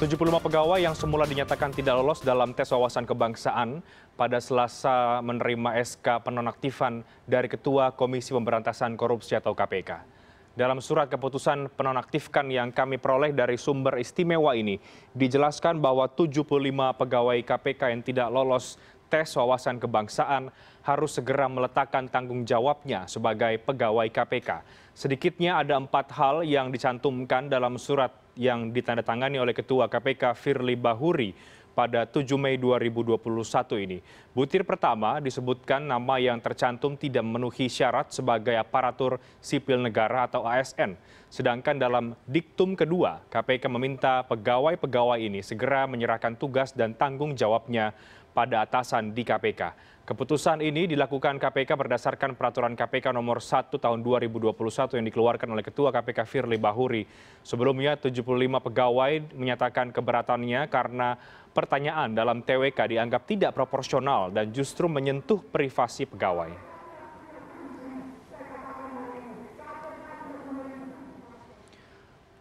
tujuh puluh lima pegawai yang semula dinyatakan tidak lolos dalam tes wawasan kebangsaan pada selasa menerima sk penonaktifan dari ketua komisi pemberantasan korupsi atau kpk dalam surat keputusan penonaktifkan yang kami peroleh dari sumber istimewa ini dijelaskan bahwa tujuh puluh lima pegawai kpk yang tidak lolos tes wawasan kebangsaan harus segera meletakkan tanggung jawabnya sebagai pegawai KPK. Sedikitnya ada empat hal yang dicantumkan dalam surat yang ditandatangani oleh Ketua KPK Firly Bahuri pada 7 Mei 2021 ini. Butir pertama disebutkan nama yang tercantum tidak memenuhi syarat sebagai aparatur sipil negara atau ASN. Sedangkan dalam diktum kedua, KPK meminta pegawai-pegawai ini segera menyerahkan tugas dan tanggung jawabnya pada atasan di KPK. Keputusan ini dilakukan KPK berdasarkan peraturan KPK nomor 1 tahun 2021 yang dikeluarkan oleh Ketua KPK Firly Bahuri. Sebelumnya 75 pegawai menyatakan keberatannya karena pertanyaan dalam TWK dianggap tidak proporsional dan justru menyentuh privasi pegawai.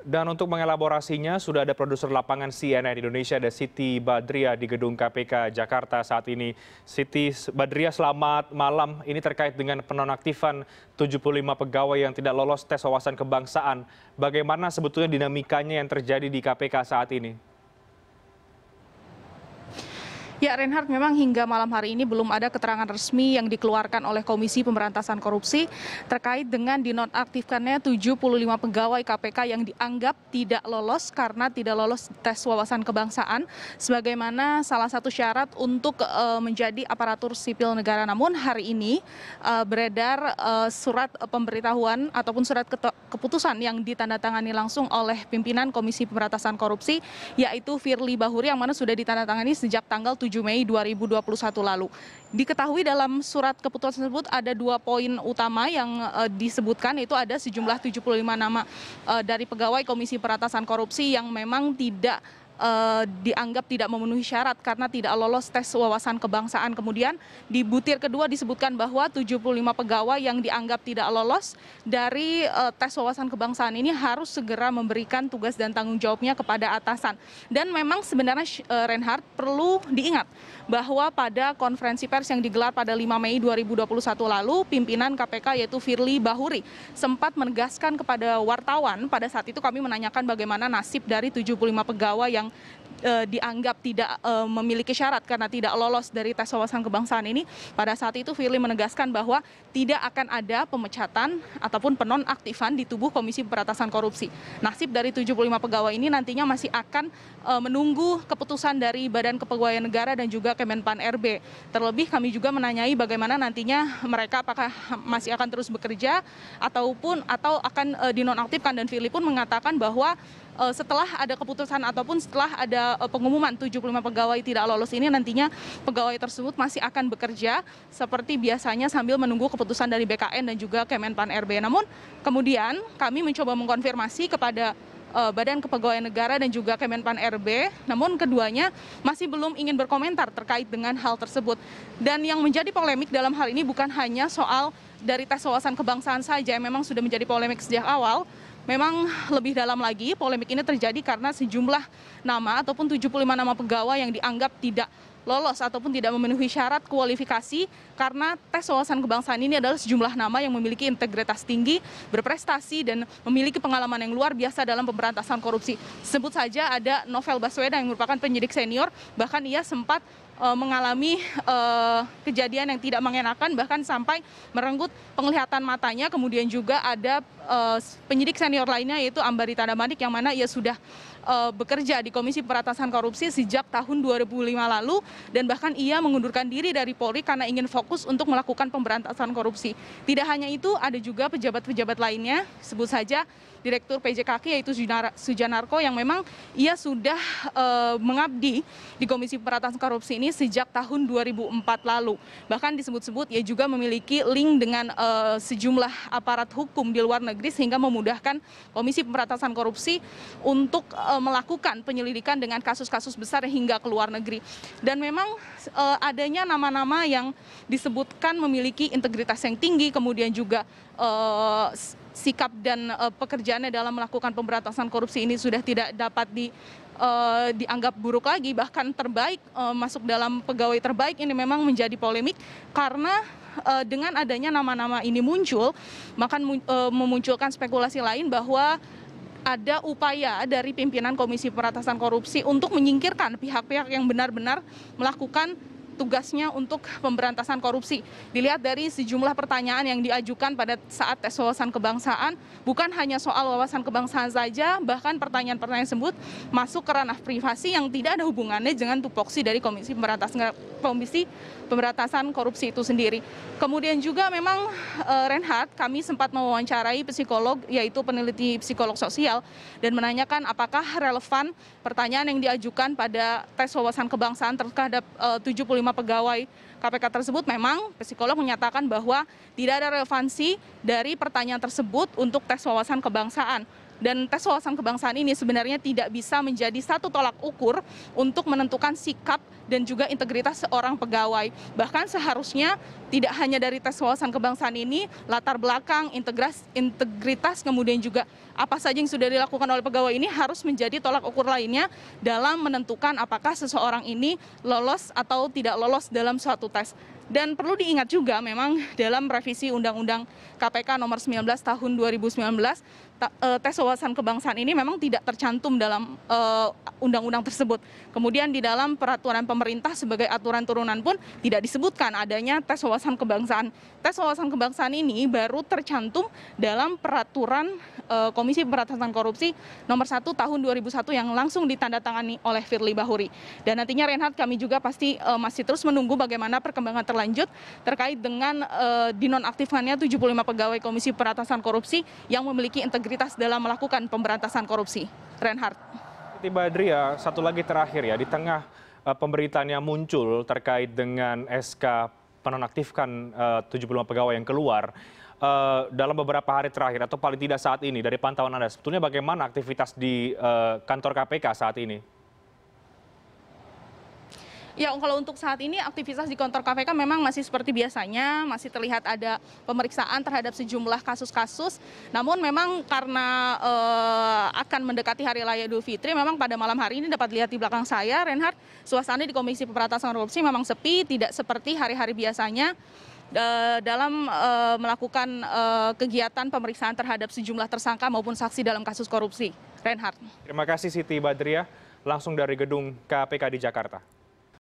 Dan untuk mengelaborasinya, sudah ada produser lapangan CNN Indonesia, ada Siti Badria di gedung KPK Jakarta saat ini. Siti Badria, selamat malam. Ini terkait dengan penonaktifan 75 pegawai yang tidak lolos tes wawasan kebangsaan. Bagaimana sebetulnya dinamikanya yang terjadi di KPK saat ini? Ya Reinhardt memang hingga malam hari ini belum ada keterangan resmi yang dikeluarkan oleh Komisi Pemberantasan Korupsi terkait dengan dinonaktifkannya 75 pegawai KPK yang dianggap tidak lolos karena tidak lolos tes wawasan kebangsaan sebagaimana salah satu syarat untuk uh, menjadi aparatur sipil negara. Namun hari ini uh, beredar uh, surat pemberitahuan ataupun surat keputusan yang ditandatangani langsung oleh pimpinan Komisi Pemberantasan Korupsi yaitu Firly Bahuri yang mana sudah ditandatangani sejak tanggal 7 7 Mei 2021 lalu. Diketahui dalam surat keputusan tersebut ada dua poin utama yang e, disebutkan itu ada sejumlah 75 nama e, dari pegawai Komisi Peratasan Korupsi yang memang tidak uh, dianggap tidak memenuhi syarat karena tidak lolos tes wawasan kebangsaan. Kemudian di butir kedua disebutkan bahwa 75 pegawai yang dianggap tidak lolos dari uh, tes wawasan kebangsaan ini harus segera memberikan tugas dan tanggung jawabnya kepada atasan. Dan memang sebenarnya uh, Reinhardt perlu diingat bahwa pada konferensi pers yang digelar pada 5 Mei 2021 lalu, pimpinan KPK yaitu Firly Bahuri sempat menegaskan kepada wartawan pada saat itu kami menanyakan bagaimana nasib dari 75 pegawai yang Eh, dianggap tidak eh, memiliki syarat karena tidak lolos dari tes wawasan kebangsaan ini, pada saat itu Firly menegaskan bahwa tidak akan ada pemecatan ataupun penonaktifan di tubuh Komisi Pemberantasan Korupsi. Nasib dari 75 pegawai ini nantinya masih akan eh, menunggu keputusan dari Badan Kepegawaian Negara dan juga Kemenpan RB. Terlebih kami juga menanyai bagaimana nantinya mereka apakah masih akan terus bekerja ataupun atau akan dinonaktifkan dan Firly pun mengatakan bahwa uh, setelah ada keputusan ataupun setelah ada uh, pengumuman 75 pegawai tidak lolos ini nantinya pegawai tersebut masih akan bekerja seperti biasanya sambil menunggu keputusan dari BKN dan juga Kemenpan RB. Namun kemudian kami mencoba mengkonfirmasi kepada eh, Badan Kepegawaian Negara dan juga Kemenpan RB. Namun keduanya masih belum ingin berkomentar terkait dengan hal tersebut. Dan yang menjadi polemik dalam hal ini bukan hanya soal dari tes wawasan kebangsaan saja yang memang sudah menjadi polemik sejak awal, Memang lebih dalam lagi polemik ini terjadi karena sejumlah nama ataupun 75 nama pegawai yang dianggap tidak lolos ataupun tidak memenuhi syarat kualifikasi karena tes wawasan kebangsaan ini adalah sejumlah nama yang memiliki integritas tinggi, berprestasi dan memiliki pengalaman yang luar biasa dalam pemberantasan korupsi. Sebut saja ada Novel Baswedan yang merupakan penyidik senior, bahkan ia sempat uh, mengalami eh, kejadian yang tidak mengenakan bahkan sampai merenggut penglihatan matanya kemudian juga ada eh, penyidik senior lainnya yaitu Ambarita Damanik yang mana ia sudah Eh, bekerja di Komisi Pemberantasan Korupsi sejak tahun 2005 lalu dan bahkan ia mengundurkan diri dari Polri karena ingin fokus untuk melakukan pemberantasan korupsi. Tidak hanya itu, ada juga pejabat-pejabat lainnya, sebut saja Direktur PJKK yaitu Sujanarko yang memang ia sudah uh, mengabdi di Komisi Pemberantasan Korupsi ini sejak tahun 2004 lalu. Bahkan disebut-sebut ia juga memiliki link dengan uh, sejumlah aparat hukum di luar negeri sehingga memudahkan Komisi Pemberantasan Korupsi untuk Eh, melakukan penyelidikan dengan kasus-kasus besar hingga ke luar negeri. Dan memang eh, adanya nama-nama yang disebutkan memiliki integritas yang tinggi, kemudian juga eh, sikap dan pekerjaannya dalam melakukan pemberantasan korupsi ini sudah tidak dapat di dianggap buruk lagi bahkan terbaik masuk dalam pegawai terbaik ini memang menjadi polemik karena dengan adanya nama-nama ini muncul maka memunculkan spekulasi lain bahwa ada upaya dari pimpinan Komisi Pemberantasan Korupsi untuk menyingkirkan pihak-pihak yang benar-benar melakukan tugasnya untuk pemberantasan korupsi. Dilihat dari sejumlah pertanyaan yang diajukan pada saat tes wawasan kebangsaan, bukan hanya soal wawasan kebangsaan saja, bahkan pertanyaan-pertanyaan tersebut masuk ke ranah privasi yang tidak ada hubungannya dengan tupoksi dari Komisi Pemberantasan Komisi Pemberantasan Korupsi itu sendiri. Kemudian juga memang eh, Renhat kami sempat mewawancarai psikolog yaitu peneliti psikolog sosial dan menanyakan apakah relevan pertanyaan yang diajukan pada tes wawasan kebangsaan terhadap eh, 75 pegawai KPK tersebut memang psikolog menyatakan bahwa tidak ada relevansi dari pertanyaan tersebut untuk tes wawasan kebangsaan dan tes wawasan kebangsaan ini sebenarnya tidak bisa menjadi satu tolak ukur untuk menentukan sikap dan juga integritas seorang pegawai. Bahkan seharusnya tidak hanya dari tes wawasan kebangsaan ini, latar belakang, integras, integritas, kemudian juga apa saja yang sudah dilakukan oleh pegawai ini harus menjadi tolak ukur lainnya dalam menentukan apakah seseorang ini lolos atau tidak lolos dalam suatu tes. Dan perlu diingat juga memang dalam revisi Undang-Undang KPK nomor 19 tahun 2019, eh, tes wawasan kebangsaan ini memang tidak tercantum dalam eh, undang-undang tersebut. Kemudian di dalam peraturan pemerintah sebagai aturan turunan pun tidak disebutkan adanya tes wawasan kebangsaan. Tes wawasan kebangsaan ini baru tercantum dalam peraturan eh, Komisi Pemberantasan Korupsi nomor 1 tahun 2001 yang langsung ditandatangani oleh Firly Bahuri. Dan nantinya Renhat kami juga pasti masih terus menunggu bagaimana perkembangan terlebih lanjut terkait dengan eh, dinonaktifkannya 75 pegawai Komisi Peratasan Korupsi yang memiliki integritas dalam melakukan pemberantasan korupsi. Reinhardt. Tiba Adria, ya, satu lagi terakhir ya, di tengah eh, pemberitaan yang muncul terkait dengan SK penonaktifkan eh, uh, 75 pegawai yang keluar uh, dalam beberapa hari terakhir atau paling tidak saat ini dari pantauan Anda sebetulnya bagaimana aktivitas di uh, kantor KPK saat ini? Ya, kalau untuk saat ini aktivitas di kantor KPK memang masih seperti biasanya, masih terlihat ada pemeriksaan terhadap sejumlah kasus-kasus. Namun memang karena e, akan mendekati hari raya Idul Fitri, memang pada malam hari ini dapat dilihat di belakang saya, Renhard, suasana di Komisi Pemberantasan Korupsi memang sepi, tidak seperti hari-hari biasanya dalam uh, melakukan uh, kegiatan pemeriksaan terhadap sejumlah tersangka maupun saksi dalam kasus korupsi. Renhard. Terima kasih Siti Badriah langsung dari gedung KPK di Jakarta.